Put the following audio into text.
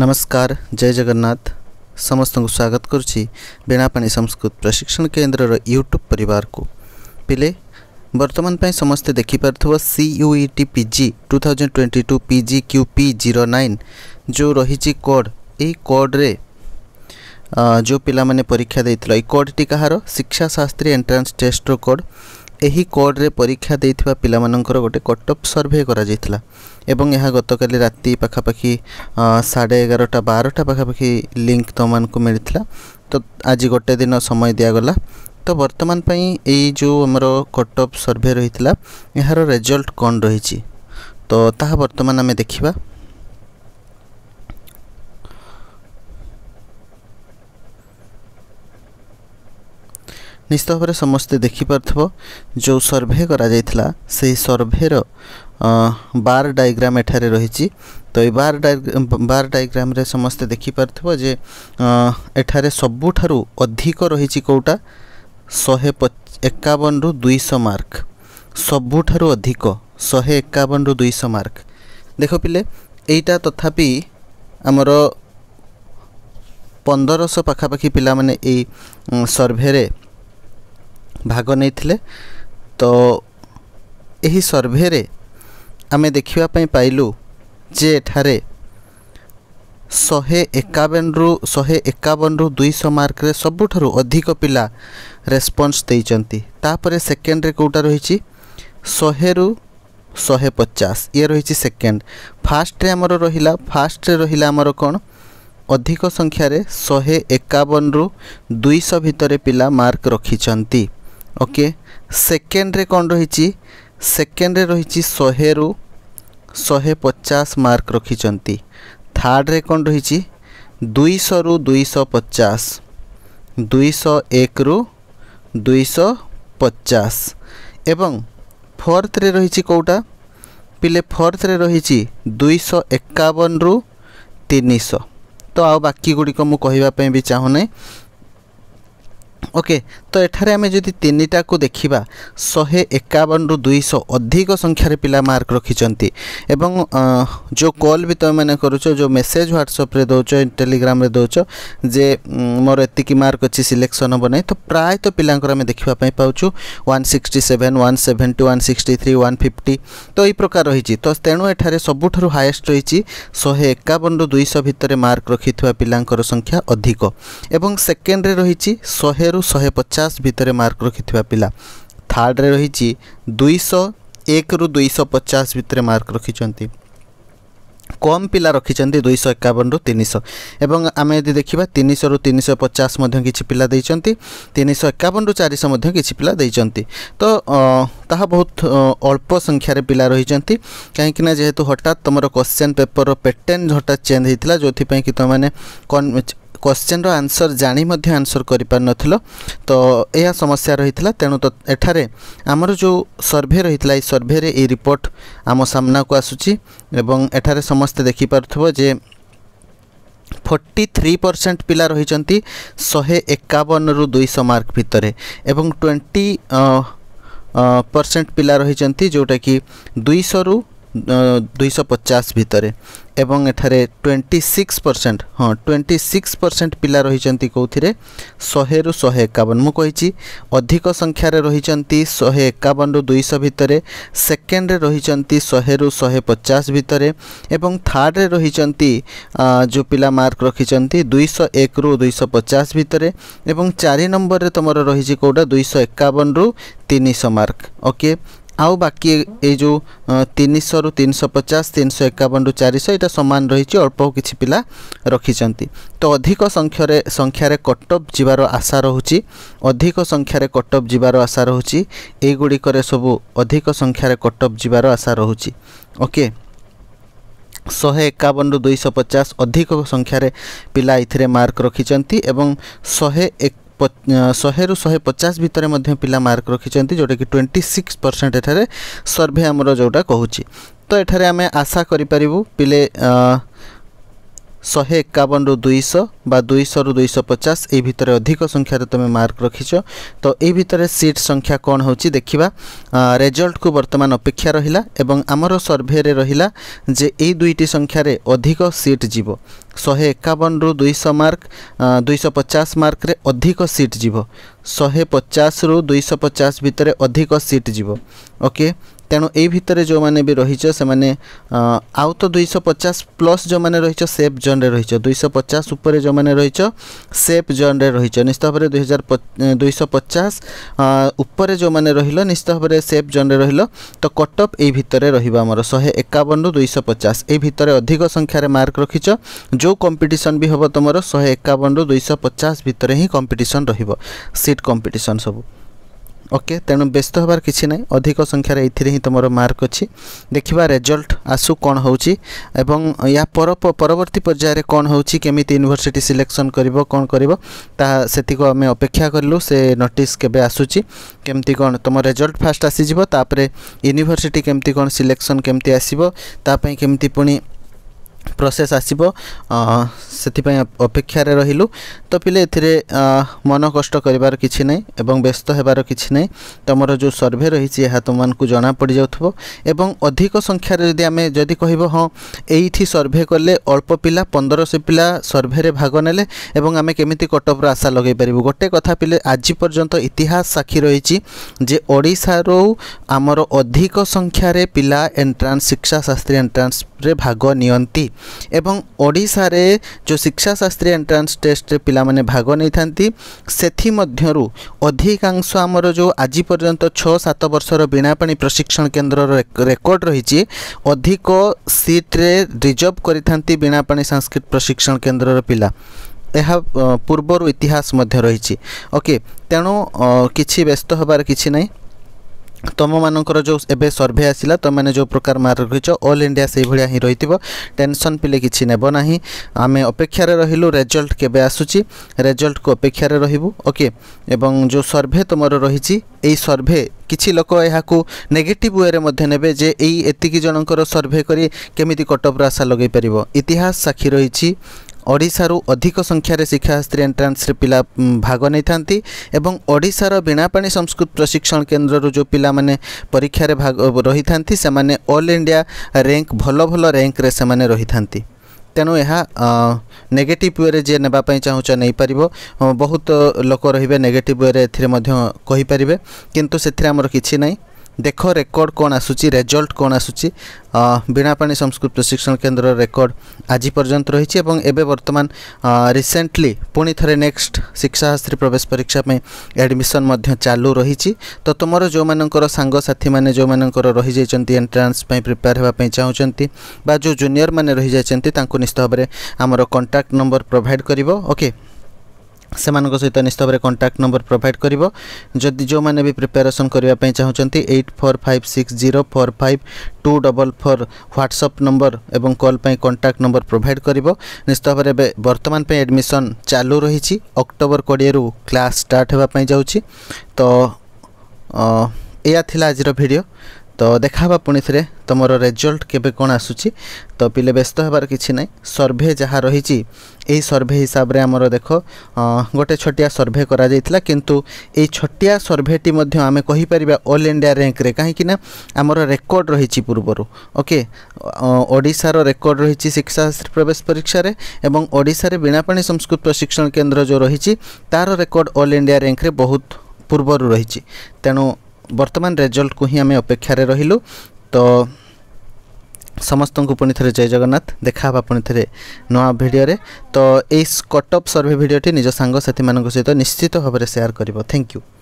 ନମସ୍କାର ଜୟ ଜଗନ୍ନାଥ ସମସ୍ତଙ୍କୁ ସ୍ୱାଗତ କରୁଛି ବେଣାପାଣି ସଂସ୍କୃତ ପ୍ରଶିକ୍ଷଣ କେନ୍ଦ୍ରର ୟୁଟ୍ୟୁବ୍ ପରିବାରକୁ ପିଲେ ବର୍ତ୍ତମାନ ପାଇଁ ସମସ୍ତେ ଦେଖିପାରୁଥିବ C U E T P G two thousand twenty two P G Q P zero nine ଯେଉଁ ରହିଛି କୋଡ଼୍ ଏହି କୋଡ଼୍ରେ ଯେଉଁ ପିଲାମାନେ ପରୀକ୍ଷା ଦେଇଥିଲ ଏଇ କୋଡ଼୍ଟି କାହାର ଶିକ୍ଷାଶାସ୍ତ୍ରୀ ଏଣ୍ଟ୍ରାନ୍ସ ଟେଷ୍ଟର କୋଡ଼୍ ଏହି କୋଡ଼୍ରେ ପରୀକ୍ଷା ଦେଇଥିବା ପିଲାମାନଙ୍କର ଗୋଟେ କଟ୍ ଅଫ୍ ସର୍ଭେ କରାଯାଇଥିଲା ଏବଂ ଏହା ଗତକାଲି ରାତି ପାଖାପାଖି ସାଢ଼େ ଏଗାରଟା ବାରଟା ପାଖାପାଖି ଲିଙ୍କ୍ ତୁମମାନଙ୍କୁ ମିଳିଥିଲା ତ ଆଜି ଗୋଟେ ଦିନ ସମୟ ଦିଆଗଲା ତ ବର୍ତ୍ତମାନ ପାଇଁ ଏଇ ଯେଉଁ ଆମର କଟ୍ ଅଫ୍ ସର୍ଭେ ରହିଥିଲା ଏହାର ରେଜଲ୍ଟ କ'ଣ ରହିଛି ତ ତାହା ବର୍ତ୍ତମାନ ଆମେ ଦେଖିବା ନିଶ୍ଚିତ ଭାବରେ ସମସ୍ତେ ଦେଖିପାରୁଥିବ ଯେଉଁ ସର୍ଭେ କରାଯାଇଥିଲା ସେହି ସର୍ଭେର ବାର ଡାଇଗ୍ରାମ୍ ଏଠାରେ ରହିଛି ତ ଏଇ ବାର ବାର ଡାଇଗ୍ରାମ୍ରେ ସମସ୍ତେ ଦେଖିପାରୁଥିବ ଯେ ଏଠାରେ ସବୁଠାରୁ ଅଧିକ ରହିଛି କେଉଁଟା ଶହେ ଏକାବନରୁ ଦୁଇଶହ ମାର୍କ ସବୁଠାରୁ ଅଧିକ ଶହେ ଏକାବନରୁ ଦୁଇଶହ ମାର୍କ ଦେଖ ପିଲେ ଏଇଟା ତଥାପି ଆମର ପନ୍ଦରଶହ ପାଖାପାଖି ପିଲାମାନେ ଏଇ ସର୍ଭେରେ ଭାଗ ନେଇଥିଲେ ତ ଏହି ସର୍ଭେରେ ଆମେ ଦେଖିବା ପାଇଁ ପାଇଲୁ ଯେ ଏଠାରେ ଶହେ ଏକାବନରୁ ଶହେ ଏକାବନରୁ ଦୁଇଶହ ମାର୍କରେ ସବୁଠାରୁ ଅଧିକ ପିଲା ରେସ୍ପନ୍ସ ଦେଇଛନ୍ତି ତାପରେ ସେକେଣ୍ଡରେ କେଉଁଟା ରହିଛି ଶହେରୁ ଶହେ ପଚାଶ ଇଏ ରହିଛି ସେକେଣ୍ଡ ଫାଷ୍ଟରେ ଆମର ରହିଲା ଫାଷ୍ଟରେ ରହିଲା ଆମର କ'ଣ ଅଧିକ ସଂଖ୍ୟାରେ ଶହେ ଏକାବନରୁ ଦୁଇଶହ ଭିତରେ ପିଲା ମାର୍କ ରଖିଛନ୍ତି ओके सेकेंड रे कौन रही सेकेंड रे रही शहे रु शहे पचास मार्क रखिंट थार्ड रे कौन रही दुईश रु दुईश पचास दुईश एक रु दुईश पचास एवं फोर्थ रे रही कौटा पिले फोर्थ रे रही दुईश एकावन रु तीन शह तो आकी गुड़िक मुझे कहवापी चाहूना ଓକେ ତ ଏଠାରେ ଆମେ ଯଦି ତିନିଟାକୁ ଦେଖିବା ଶହେ ଏକାବନରୁ ଦୁଇଶହ ଅଧିକ ସଂଖ୍ୟାରେ ପିଲା ମାର୍କ ରଖିଛନ୍ତି ଏବଂ ଯେଉଁ କଲ୍ ବି ତୁମେମାନେ କରୁଛ ଯେଉଁ ମେସେଜ୍ ହ୍ୱାଟ୍ସଅପ୍ରେ ଦେଉଛ ଟେଲିଗ୍ରାମ୍ରେ ଦେଉଛ ଯେ ମୋର ଏତିକି ମାର୍କ ଅଛି ସିଲେକ୍ସନ୍ ହେବ ନାହିଁ ତ ପ୍ରାୟତଃ ପିଲାଙ୍କର ଆମେ ଦେଖିବା ପାଇଁ ପାଉଛୁ one sixty seven one seventy one sixty three one fifty ତ ଏହି ପ୍ରକାର ରହିଛି ତ ତେଣୁ ଏଠାରେ ସବୁଠାରୁ ହାଏଷ୍ଟ ରହିଛି ଶହେ ଏକାବନରୁ ଦୁଇଶହ ଭିତରେ ମାର୍କ ରଖିଥିବା ପିଲାଙ୍କର ସଂଖ୍ୟା ଅଧିକ ଏବଂ ସେକେଣ୍ଡରେ ରହିଛି ଶହେ ଶହେରୁ ଶହେ ପଚାଶ ଭିତରେ ମାର୍କ ରଖିଥିବା ପିଲା ଥାର୍ଡ଼ରେ ରହିଛି ଦୁଇଶହ ଏକରୁ ଦୁଇଶହ ପଚାଶ ଭିତରେ ମାର୍କ ରଖିଛନ୍ତି କମ୍ ପିଲା ରଖିଛନ୍ତି ଦୁଇଶହ ଏକାବନରୁ ତିନିଶହ ଏବଂ ଆମେ ଯଦି ଦେଖିବା ତିନିଶହରୁ ତିନିଶହ ପଚାଶ ମଧ୍ୟ କିଛି ପିଲା ଦେଇଛନ୍ତି ତିନିଶହ ଏକାବନରୁ ଚାରିଶହ ମଧ୍ୟ କିଛି ପିଲା ଦେଇଛନ୍ତି ତ ତାହା ବହୁତ ଅଳ୍ପ ସଂଖ୍ୟାରେ ପିଲା ରହିଛନ୍ତି କାହିଁକିନା ଯେହେତୁ ହଠାତ୍ ତୁମର କ୍ୱେଶ୍ଚନ୍ ପେପରର ପେଟର୍ନ ହଠାତ୍ ଚେଞ୍ଜ ହୋଇଥିଲା ଯେଉଁଥିପାଇଁ କି ତୁମମାନେ কোশ্চেন্র আনসর জাঁ মধ্যে আনসর করে পারিনথিল তো এয়া সমস্যা রয়েছিল তেণু তো এখানে আমার যে সর্ভে রয়েছিল এই সর্ভেরে এই রিপোর্ট আমনাকু আসুচি এবং এখানে সমস্তে দেখিপারুব যে ফর্টি থ্রি পরসেন্ট পিলা রয়েছেন শহে একাবন রু দুইশ মার্ক ভিতরে এবং টোয়েন্টি পরসেন্ট পিলা রয়েছেন যেটা কি দুইশ রু ଦୁଇଶହ ପଚାଶ ଭିତରେ ଏବଂ ଏଠାରେ ଟ୍ୱେଣ୍ଟି ସିକ୍ସ ପରସେଣ୍ଟ ହଁ ଟ୍ୱେଣ୍ଟି ସିକ୍ସ ପରସେଣ୍ଟ ପିଲା ରହିଛନ୍ତି କେଉଁଥିରେ ଶହେରୁ ଶହେ ଏକାବନ ମୁଁ କହିଛି ଅଧିକ ସଂଖ୍ୟାରେ ରହିଛନ୍ତି ଶହେ ଏକାବନରୁ ଦୁଇଶହ ଭିତରେ ସେକେଣ୍ଡରେ ରହିଛନ୍ତି ଶହେରୁ ଶହେ ପଚାଶ ଭିତରେ ଏବଂ ଥାର୍ଡ଼ରେ ରହିଛନ୍ତି ଯେଉଁ ପିଲା ମାର୍କ ରଖିଛନ୍ତି ଦୁଇଶହ ଏକରୁ ଦୁଇଶହ ପଚାଶ ଭିତରେ ଏବଂ ଚାରି ନମ୍ବରରେ ତୁମର ରହିଛି କେଉଁଟା ଦୁଇଶହ ଏକାବନରୁ ତିନିଶହ ମାର୍କ ଓକେ ଆଉ ବାକି ଏଇ ଯେଉଁ ତିନିଶହରୁ ତିନିଶହ ପଚାଶ ତିନିଶହ ଏକାବନରୁ ଚାରିଶହ ଏଇଟା ସମାନ ରହିଛି ଅଳ୍ପ କିଛି ପିଲା ରଖିଛନ୍ତି ତ ଅଧିକ ସଂଖ୍ୟାରେ ସଂଖ୍ୟାରେ କଟଅଫ୍ ଯିବାର ଆଶା ରହୁଛି ଅଧିକ ସଂଖ୍ୟାରେ କଟଅଫ୍ ଯିବାର ଆଶା ରହୁଛି ଏଇଗୁଡ଼ିକରେ ସବୁ ଅଧିକ ସଂଖ୍ୟାରେ କଟଅଫ୍ ଯିବାର ଆଶା ରହୁଛି ଓକେ ଶହେ ଏକାବନରୁ ଦୁଇଶହ ପଚାଶ ଅଧିକ ସଂଖ୍ୟାରେ ପିଲା ଏଥିରେ ମାର୍କ ରଖିଛନ୍ତି ଏବଂ ଶହେ ଏକ ଶହେରୁ ଶହେ ପଚାଶ ଭିତରେ ମଧ୍ୟ ପିଲା ମାର୍କ ରଖିଛନ୍ତି ଯେଉଁଟାକି ଟ୍ୱେଣ୍ଟି ସିକ୍ସ ପରସେଣ୍ଟ ଏଠାରେ ସର୍ଭେ ଆମର ଯେଉଁଟା କହୁଛି ତ ଏଠାରେ ଆମେ ଆଶା କରିପାରିବୁ ପିଲେ ଶହେ ଏକାବନରୁ ଦୁଇଶହ ବା ଦୁଇଶହରୁ ଦୁଇଶହ ପଚାଶ ଏଇ ଭିତରେ ଅଧିକ ସଂଖ୍ୟାରେ ତୁମେ ମାର୍କ ରଖିଛ ତ ଏଇ ଭିତରେ ସିଟ୍ ସଂଖ୍ୟା କ'ଣ ହେଉଛି ଦେଖିବା ରେଜଲ୍ଟକୁ ବର୍ତ୍ତମାନ ଅପେକ୍ଷା ରହିଲା ଏବଂ ଆମର ସର୍ଭେରେ ରହିଲା ଯେ ଏଇ ଦୁଇଟି ସଂଖ୍ୟାରେ ଅଧିକ ସିଟ୍ ଯିବ ଶହେ ଏକାବନରୁ ଦୁଇଶହ ମାର୍କ ଦୁଇଶହ ପଚାଶ ମାର୍କରେ ଅଧିକ ସିଟ୍ ଯିବ ଶହେ ପଚାଶରୁ ଦୁଇଶହ ପଚାଶ ଭିତରେ ଅଧିକ ସିଟ୍ ଯିବ ଓକେ ତେଣୁ ଏଇ ଭିତରେ ଯେଉଁମାନେ ବି ରହିଛ ସେମାନେ ଆଉ ତ ଦୁଇଶହ ପଚାଶ ପ୍ଲସ୍ ଯେଉଁମାନେ ରହିଛ ସେଫ୍ ଜୋନ୍ରେ ରହିଛ ଦୁଇଶହ ପଚାଶ ଉପରେ ଯେଉଁମାନେ ରହିଛ ସେଫ୍ ଜୋନ୍ରେ ରହିଛ ନିଶ୍ଚିତ ଭାବରେ ଦୁଇହଜାର ଦୁଇଶହ ପଚାଶ ଉପରେ ଯେଉଁମାନେ ରହିଲ ନିଶ୍ଚିତ ଭାବରେ ସେଫ୍ ଜୋନ୍ରେ ରହିଲ ତ କଟଅଫ୍ ଏଇ ଭିତରେ ରହିବ ଆମର ଶହେ ଏକାବନରୁ ଦୁଇଶହ ପଚାଶ ଏଇ ଭିତରେ ଅଧିକ ସଂଖ୍ୟାରେ ମାର୍କ ରଖିଛ ଯେଉଁ କମ୍ପିଟିସନ୍ ବି ହେବ ତୁମର ଶହେ ଏକାବନରୁ ଦୁଇଶହ ପଚାଶ ଭିତରେ ହିଁ କମ୍ପିଟିସନ୍ ରହିବ ସିଟ୍ କମ୍ପିଟିସନ୍ ସବୁ ଓକେ ତେଣୁ ବ୍ୟସ୍ତ ହେବାର କିଛି ନାହିଁ ଅଧିକ ସଂଖ୍ୟାରେ ଏଇଥିରେ ହିଁ ତୁମର ମାର୍କ ଅଛି ଦେଖିବା ରେଜଲ୍ଟ ଆସୁ କ'ଣ ହେଉଛି ଏବଂ ଏହା ପର ପରବର୍ତ୍ତୀ ପର୍ଯ୍ୟାୟରେ କ'ଣ ହେଉଛି କେମିତି ୟୁନିଭର୍ସିଟି ସିଲେକ୍ସନ୍ କରିବ କ'ଣ କରିବ ତାହା ସେତିକୁ ଆମେ ଅପେକ୍ଷା କଲୁ ସେ ନୋଟିସ୍ କେବେ ଆସୁଛି କେମିତି କ'ଣ ତୁମ ରେଜଲ୍ଟ ଫାଷ୍ଟ ଆସିଯିବ ତାପରେ ୟୁନିଭର୍ସିଟି କେମିତି କ'ଣ ସିଲେକ୍ସନ୍ କେମିତି ଆସିବ ତା ପାଇଁ କେମିତି ପୁଣି ପ୍ରୋସେସ୍ ଆସିବ ସେଥିପାଇଁ ଅପେକ୍ଷାରେ ରହିଲୁ ତ ପିଲେ ଏଥିରେ ମନ କଷ୍ଟ କରିବାର କିଛି ନାହିଁ ଏବଂ ବ୍ୟସ୍ତ ହେବାର କିଛି ନାହିଁ ତୁମର ଯେଉଁ ସର୍ଭେ ରହିଛି ଏହା ତୁମମାନଙ୍କୁ ଜଣା ପଡ଼ିଯାଉଥିବ ଏବଂ ଅଧିକ ସଂଖ୍ୟାରେ ଯଦି ଆମେ ଯଦି କହିବ ହଁ ଏଇଠି ସର୍ଭେ କଲେ ଅଳ୍ପ ପିଲା ପନ୍ଦରଶହ ପିଲା ସର୍ଭେରେ ଭାଗ ନେଲେ ଏବଂ ଆମେ କେମିତି କଟଅଫ୍ର ଆଶା ଲଗାଇ ପାରିବୁ ଗୋଟେ କଥା ପିଲେ ଆଜି ପର୍ଯ୍ୟନ୍ତ ଇତିହାସ ସାକ୍ଷୀ ରହିଛି ଯେ ଓଡ଼ିଶାରୁ ଆମର ଅଧିକ ସଂଖ୍ୟାରେ ପିଲା ଏଣ୍ଟ୍ରାନ୍ସ ଶିକ୍ଷାଶାସ୍ତ୍ରୀ ଏଣ୍ଟ୍ରାନ୍ସ ରେ ଭାଗ ନିଅନ୍ତି ଏବଂ ଓଡ଼ିଶାରେ ଯେଉଁ ଶିକ୍ଷାଶାସ୍ତ୍ରୀ ଏଣ୍ଟ୍ରାନ୍ସ ଟେଷ୍ଟରେ ପିଲାମାନେ ଭାଗ ନେଇଥାନ୍ତି ସେଥିମଧ୍ୟରୁ ଅଧିକାଂଶ ଆମର ଯେଉଁ ଆଜି ପର୍ଯ୍ୟନ୍ତ ଛଅ ସାତ ବର୍ଷର ବିଣାପାଣି ପ୍ରଶିକ୍ଷଣ କେନ୍ଦ୍ରର ରେକର୍ଡ଼ ରହିଛି ଅଧିକ ସିଟ୍ରେ ରିଜର୍ଭ କରିଥାନ୍ତି ବିଣାପାଣି ସାଂସ୍କୃତ ପ୍ରଶିକ୍ଷଣ କେନ୍ଦ୍ରର ପିଲା ଏହା ପୂର୍ବରୁ ଇତିହାସ ମଧ୍ୟ ରହିଛି ଓକେ ତେଣୁ କିଛି ବ୍ୟସ୍ତ ହେବାର କିଛି ନାହିଁ ତୁମମାନଙ୍କର ଯେଉଁ ଏବେ ସର୍ଭେ ଆସିଲା ତୁମେମାନେ ଯେଉଁ ପ୍ରକାର ମାର୍କ ରଖିଛ ଅଲ୍ ଇଣ୍ଡିଆ ସେଇଭଳିଆ ହିଁ ରହିଥିବ ଟେନସନ୍ ପିଲେ କିଛି ନେବ ନାହିଁ ଆମେ ଅପେକ୍ଷାରେ ରହିଲୁ ରେଜଲ୍ଟ କେବେ ଆସୁଛି ରେଜଲ୍ଟକୁ ଅପେକ୍ଷାରେ ରହିବୁ ଓକେ ଏବଂ ଯେଉଁ ସର୍ଭେ ତୁମର ରହିଛି ଏହି ସର୍ଭେ କିଛି ଲୋକ ଏହାକୁ ନେଗେଟିଭ୍ ୱେରେ ମଧ୍ୟ ନେବେ ଯେ ଏଇ ଏତିକି ଜଣଙ୍କର ସର୍ଭେ କରି କେମିତି କଟଅଫ୍ର ଆଶା ଲଗାଇପାରିବ ଇତିହାସ ସାକ୍ଷୀ ରହିଛି ଓଡ଼ିଶାରୁ ଅଧିକ ସଂଖ୍ୟାରେ ଶିକ୍ଷାଶାସ୍ତ୍ରୀ ଏଣ୍ଟ୍ରାନ୍ସରେ ପିଲା ଭାଗ ନେଇଥାନ୍ତି ଏବଂ ଓଡ଼ିଶାର ବିଣାପାଣି ସଂସ୍କୃତ ପ୍ରଶିକ୍ଷଣ କେନ୍ଦ୍ରରୁ ଯେଉଁ ପିଲାମାନେ ପରୀକ୍ଷାରେ ଭାଗ ରହିଥାନ୍ତି ସେମାନେ ଅଲ୍ ଇଣ୍ଡିଆ ର୍ୟାଙ୍କ ଭଲ ଭଲ ର୍ୟାଙ୍କରେ ସେମାନେ ରହିଥାନ୍ତି ତେଣୁ ଏହା ନେଗେଟିଭ୍ ୱେରେ ଯିଏ ନେବା ପାଇଁ ଚାହୁଁଛ ନେଇପାରିବ ବହୁତ ଲୋକ ରହିବେ ନେଗେଟିଭ୍ ୱେରେ ଏଥିରେ ମଧ୍ୟ କହିପାରିବେ କିନ୍ତୁ ସେଥିରେ ଆମର କିଛି ନାହିଁ ଦେଖ ରେକର୍ଡ଼ କ'ଣ ଆସୁଛି ରେଜଲ୍ଟ କ'ଣ ଆସୁଛି ବୀଣାପାଣି ସଂସ୍କୃତ ପ୍ରଶିକ୍ଷଣ କେନ୍ଦ୍ରର ରେକର୍ଡ଼ ଆଜି ପର୍ଯ୍ୟନ୍ତ ରହିଛି ଏବଂ ଏବେ ବର୍ତ୍ତମାନ ରିସେଣ୍ଟଲି ପୁଣି ଥରେ ନେକ୍ସଟ ଶିକ୍ଷାଶାସ୍ତ୍ରୀ ପ୍ରବେଶ ପରୀକ୍ଷା ପାଇଁ ଆଡ଼ମିସନ୍ ମଧ୍ୟ ଚାଲୁ ରହିଛି ତ ତୁମର ଯେଉଁମାନଙ୍କର ସାଙ୍ଗସାଥିମାନେ ଯେଉଁମାନଙ୍କର ରହିଯାଇଛନ୍ତି ଏଣ୍ଟ୍ରାନ୍ସ ପାଇଁ ପ୍ରିପେୟାର ହେବା ପାଇଁ ଚାହୁଁଛନ୍ତି ବା ଯେଉଁ ଜୁନିୟରମାନେ ରହିଯାଇଛନ୍ତି ତାଙ୍କୁ ନିଶ୍ଚିତ ଭାବରେ ଆମର କଣ୍ଟାକ୍ଟ ନମ୍ବର ପ୍ରୋଭାଇଡ଼ କରିବ ଓକେ ସେମାନଙ୍କ ସହିତ ନିଶ୍ଚିତ ଭାବରେ କଣ୍ଟାକ୍ଟ ନମ୍ବର ପ୍ରୋଭାଇଡ଼ କରିବ ଯଦି ଯେଉଁମାନେ ବି ପ୍ରିପାରେସନ୍ କରିବା ପାଇଁ ଚାହୁଁଛନ୍ତି eight four five six zero four five two double four WhatsApp number ଏବଂ କଲ୍ ପାଇଁ କଣ୍ଟାକ୍ଟ ନମ୍ବର ପ୍ରୋଭାଇଡ଼ କରିବ ନିଶ୍ଚିତ ଭାବରେ ଏବେ ବର୍ତ୍ତମାନ ପାଇଁ ଆଡ଼ମିସନ୍ ଚାଲୁ ରହିଛି ଅକ୍ଟୋବର କୋଡ଼ିଏରୁ କ୍ଲାସ୍ ଷ୍ଟାର୍ଟ ହେବା ପାଇଁ ଯାଉଛି ତ ଏହା ଥିଲା ଆଜିର ଭିଡ଼ିଓ ତ ଦେଖା ହେବା ପୁଣି ଥରେ ତୁମର ରେଜଲ୍ଟ କେବେ କ'ଣ ଆସୁଛି ତ ପିଲେ ବ୍ୟସ୍ତ ହେବାର କିଛି ନାହିଁ ସର୍ଭେ ଯାହା ରହିଛି ଏହି ସର୍ଭେ ହିସାବରେ ଆମର ଦେଖ ଗୋଟେ ଛୋଟିଆ ସର୍ଭେ କରାଯାଇଥିଲା କିନ୍ତୁ ଏହି ଛୋଟିଆ ସର୍ଭେଟି ମଧ୍ୟ ଆମେ କହିପାରିବା ଅଲ୍ ଇଣ୍ଡିଆ ର୍ୟାଙ୍କରେ କାହିଁକି ନା ଆମର ରେକର୍ଡ଼ ରହିଛି ପୂର୍ବରୁ ଓକେ ଓଡ଼ିଶାର ରେକର୍ଡ଼ ରହିଛି ଶିକ୍ଷାଶାସ୍ତ୍ରୀ ପ୍ରବେଶ ପରୀକ୍ଷାରେ ଏବଂ ଓଡ଼ିଶାରେ ବୀଣାପାଣି ସଂସ୍କୃତ ପ୍ରଶିକ୍ଷଣ କେନ୍ଦ୍ର ଯେଉଁ ରହିଛି ତା'ର ରେକର୍ଡ଼ ଅଲ୍ ଇଣ୍ଡିଆ ର୍ୟାଙ୍କରେ ବହୁତ ପୂର୍ବରୁ ରହିଛି ତେଣୁ ବର୍ତ୍ତମାନ ରେଜଲ୍ଟକୁ ହିଁ ଆମେ ଅପେକ୍ଷାରେ ରହିଲୁ ତ ସମସ୍ତଙ୍କୁ ପୁଣି ଥରେ ଜୟ ଜଗନ୍ନାଥ ଦେଖା ହେବା ପୁଣି ଥରେ ନୂଆ ଭିଡ଼ିଓରେ ତ ଏଇ କଟଅପ୍ ସର୍ଭେ ଭିଡ଼ିଓଟି ନିଜ ସାଙ୍ଗସାଥିମାନଙ୍କ ସହିତ ନିଶ୍ଚିତ ଭାବରେ ସେୟାର କରିବ ଥ୍ୟାଙ୍କ ୟୁ